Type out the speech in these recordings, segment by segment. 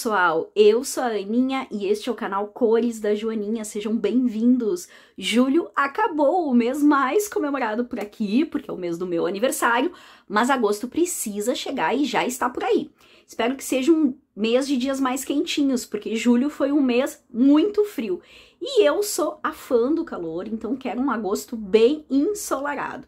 pessoal, eu sou a Aninha e este é o canal Cores da Joaninha, sejam bem-vindos! Julho acabou, o mês mais comemorado por aqui, porque é o mês do meu aniversário, mas agosto precisa chegar e já está por aí. Espero que seja um mês de dias mais quentinhos, porque julho foi um mês muito frio. E eu sou a fã do calor, então quero um agosto bem ensolarado.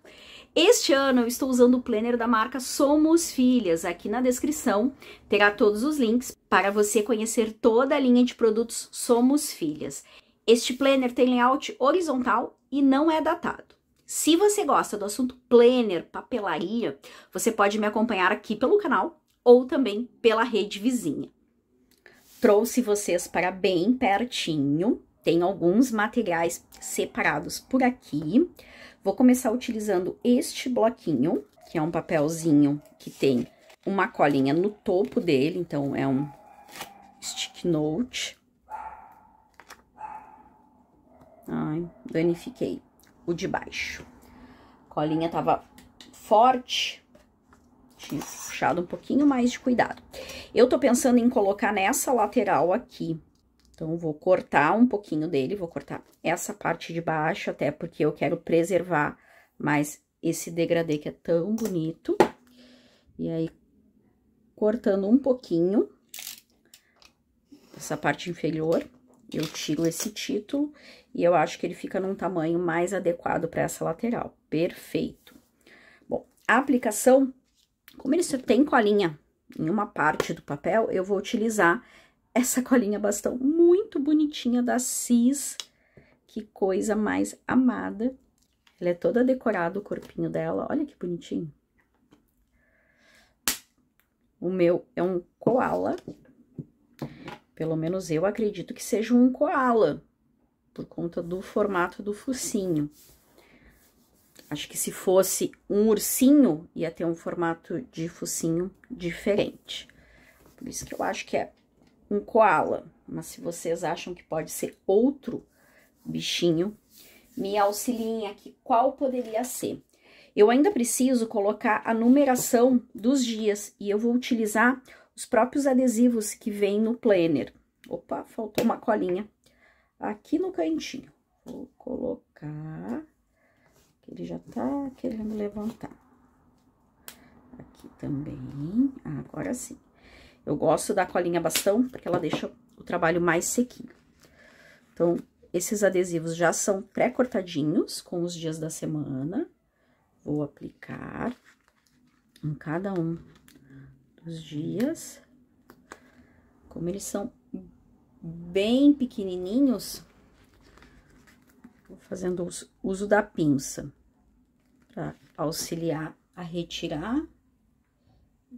Este ano eu estou usando o planner da marca Somos Filhas. Aqui na descrição terá todos os links para você conhecer toda a linha de produtos Somos Filhas. Este planner tem layout horizontal e não é datado. Se você gosta do assunto planner, papelaria, você pode me acompanhar aqui pelo canal ou também pela rede vizinha. Trouxe vocês para bem pertinho. Tem alguns materiais separados por aqui. Vou começar utilizando este bloquinho, que é um papelzinho que tem uma colinha no topo dele, então é um stick note. Ai, danifiquei o de baixo. Colinha tava forte. Tinha puxado um pouquinho mais de cuidado. Eu tô pensando em colocar nessa lateral aqui. Então, vou cortar um pouquinho dele, vou cortar essa parte de baixo, até porque eu quero preservar mais esse degradê que é tão bonito. E aí, cortando um pouquinho, essa parte inferior, eu tiro esse título e eu acho que ele fica num tamanho mais adequado para essa lateral. Perfeito. Bom, a aplicação, como ele só tem colinha em uma parte do papel, eu vou utilizar essa colinha bastão muito bonitinha da Cis. Que coisa mais amada. Ela é toda decorada, o corpinho dela. Olha que bonitinho. O meu é um koala, pelo menos eu acredito que seja um koala, por conta do formato do focinho. Acho que se fosse um ursinho, ia ter um formato de focinho diferente. Por isso que eu acho que é um koala. Mas se vocês acham que pode ser outro bichinho, me auxiliem aqui qual poderia ser. Eu ainda preciso colocar a numeração dos dias e eu vou utilizar os próprios adesivos que vem no planner. Opa, faltou uma colinha aqui no cantinho. Vou colocar, ele já tá querendo levantar. Aqui também, ah, agora sim. Eu gosto da colinha bastão, porque ela deixa o trabalho mais sequinho. Então, esses adesivos já são pré-cortadinhos com os dias da semana. Vou aplicar em cada um os dias. Como eles são bem pequenininhos, vou fazendo uso da pinça para auxiliar a retirar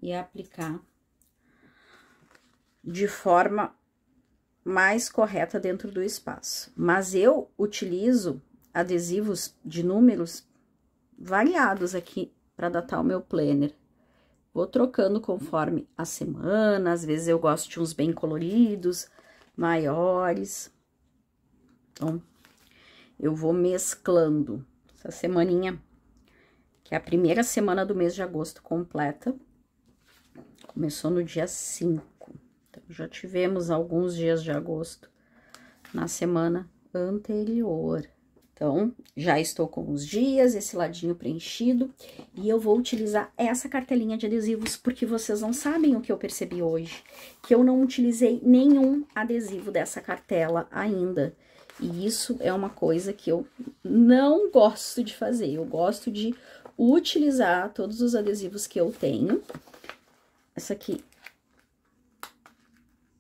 e aplicar de forma mais correta dentro do espaço. Mas eu utilizo adesivos de números variados aqui para datar o meu planner. Vou trocando conforme a semana, às vezes eu gosto de uns bem coloridos, maiores. Então, eu vou mesclando essa semaninha, que é a primeira semana do mês de agosto completa. Começou no dia 5. Então, já tivemos alguns dias de agosto na semana anterior. Então, já estou com os dias, esse ladinho preenchido, e eu vou utilizar essa cartelinha de adesivos, porque vocês não sabem o que eu percebi hoje, que eu não utilizei nenhum adesivo dessa cartela ainda. E isso é uma coisa que eu não gosto de fazer, eu gosto de utilizar todos os adesivos que eu tenho. Essa aqui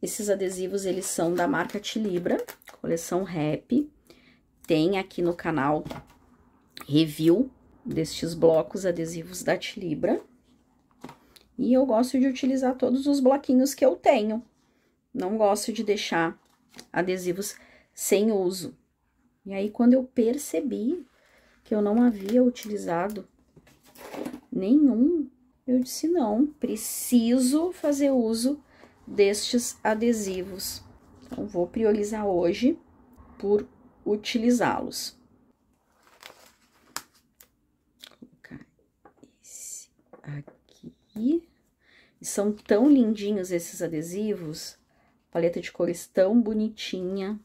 esses adesivos, eles são da marca Tilibra, coleção Rap tem aqui no canal review destes blocos adesivos da Tilibra. E eu gosto de utilizar todos os bloquinhos que eu tenho. Não gosto de deixar adesivos sem uso. E aí, quando eu percebi que eu não havia utilizado nenhum, eu disse, não, preciso fazer uso destes adesivos. Então, vou priorizar hoje por utilizá-los. Colocar esse aqui. E são tão lindinhos esses adesivos. paleta de cores tão bonitinha.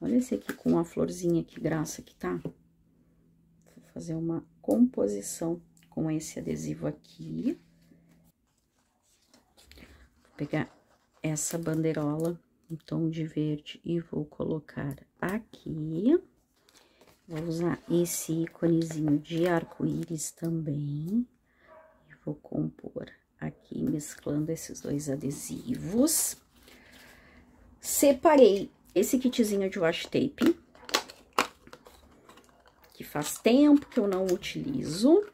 Olha esse aqui com a florzinha, que graça que tá. Vou fazer uma composição com esse adesivo aqui. Vou pegar essa bandeirola um tom de verde e vou colocar aqui. Vou usar esse íconezinho de arco-íris também. E vou compor aqui, mesclando esses dois adesivos. Separei esse kitzinho de washi tape, que faz tempo que eu não utilizo.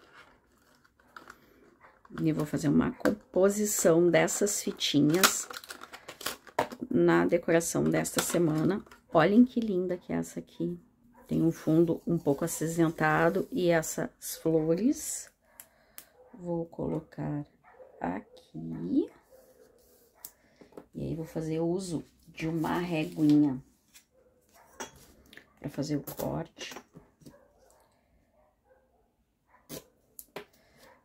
E eu vou fazer uma composição dessas fitinhas na decoração desta semana. Olhem que linda que é essa aqui. Tem um fundo um pouco acinzentado e essas flores vou colocar aqui. E aí, vou fazer uso de uma reguinha para fazer o corte.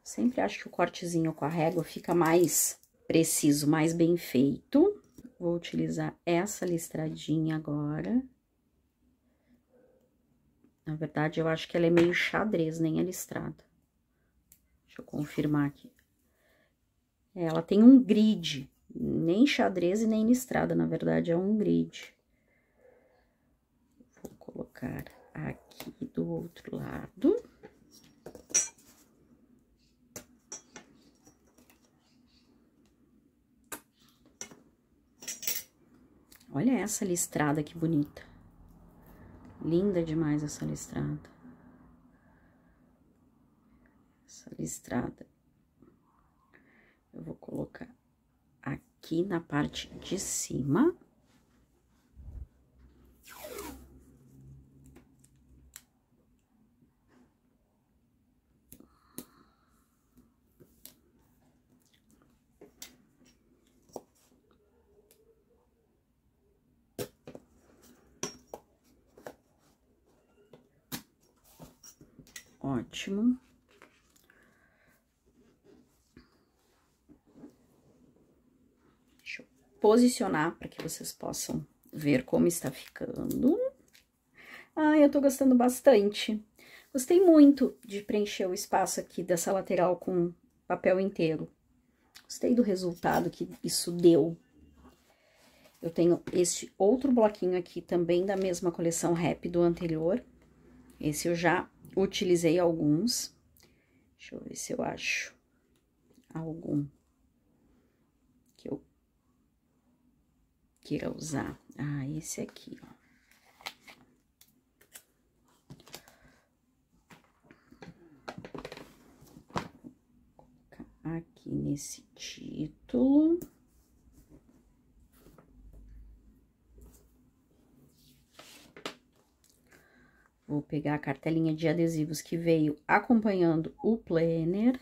Sempre acho que o cortezinho com a régua fica mais preciso, mais bem feito. Vou utilizar essa listradinha agora. Na verdade, eu acho que ela é meio xadrez, nem é listrada. Deixa eu confirmar aqui. É, ela tem um grid, nem xadrez e nem listrada, na verdade, é um grid. Vou colocar aqui do outro lado. essa listrada que bonita. Linda demais essa listrada. Essa listrada. Eu vou colocar aqui na parte de cima. Ótimo. Deixa eu posicionar para que vocês possam ver como está ficando. Ah, eu tô gostando bastante. Gostei muito de preencher o espaço aqui dessa lateral com papel inteiro. Gostei do resultado que isso deu. Eu tenho este outro bloquinho aqui também da mesma coleção rap do anterior. Esse eu já utilizei alguns. Deixa eu ver se eu acho algum que eu queira usar. Ah, esse aqui, ó. Aqui nesse título. Vou pegar a cartelinha de adesivos que veio acompanhando o planner.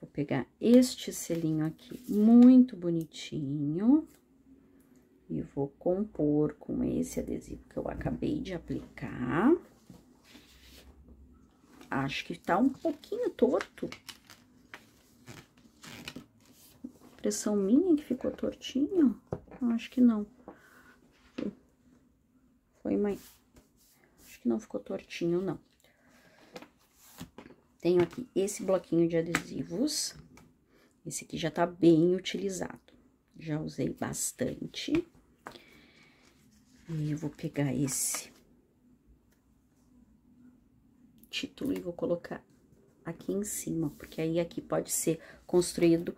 Vou pegar este selinho aqui, muito bonitinho. E vou compor com esse adesivo que eu acabei de aplicar. Acho que tá um pouquinho torto. Pressão minha que ficou tortinho? Acho que não. Foi, mais acho que não ficou tortinho, não. Tenho aqui esse bloquinho de adesivos. Esse aqui já tá bem utilizado. Já usei bastante. E eu vou pegar esse título e vou colocar aqui em cima, porque aí aqui pode ser construído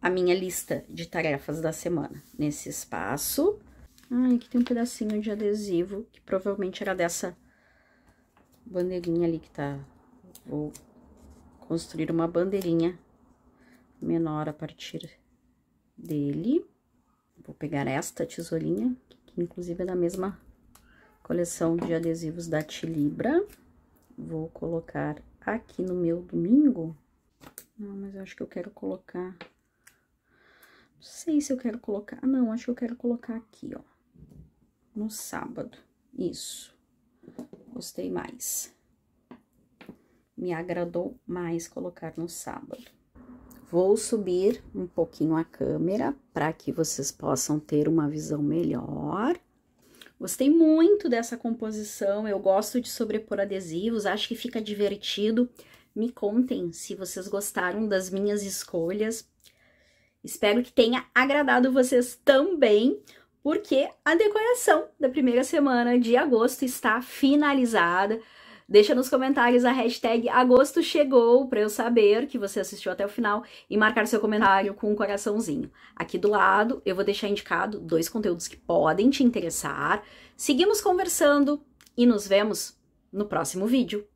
a minha lista de tarefas da semana. Nesse espaço, ah, aqui tem um pedacinho de adesivo, que provavelmente era dessa bandeirinha ali que tá... Vou construir uma bandeirinha menor a partir dele. Vou pegar esta tesourinha, que inclusive é da mesma coleção de adesivos da Tilibra. Vou colocar aqui no meu domingo. Não, ah, mas eu acho que eu quero colocar... Não sei se eu quero colocar... Ah, não, acho que eu quero colocar aqui, ó no sábado. Isso. Gostei mais. Me agradou mais colocar no sábado. Vou subir um pouquinho a câmera para que vocês possam ter uma visão melhor. Gostei muito dessa composição, eu gosto de sobrepor adesivos, acho que fica divertido. Me contem se vocês gostaram das minhas escolhas. Espero que tenha agradado vocês também porque a decoração da primeira semana de agosto está finalizada. Deixa nos comentários a hashtag agosto chegou para eu saber que você assistiu até o final e marcar seu comentário com um coraçãozinho. Aqui do lado eu vou deixar indicado dois conteúdos que podem te interessar. Seguimos conversando e nos vemos no próximo vídeo.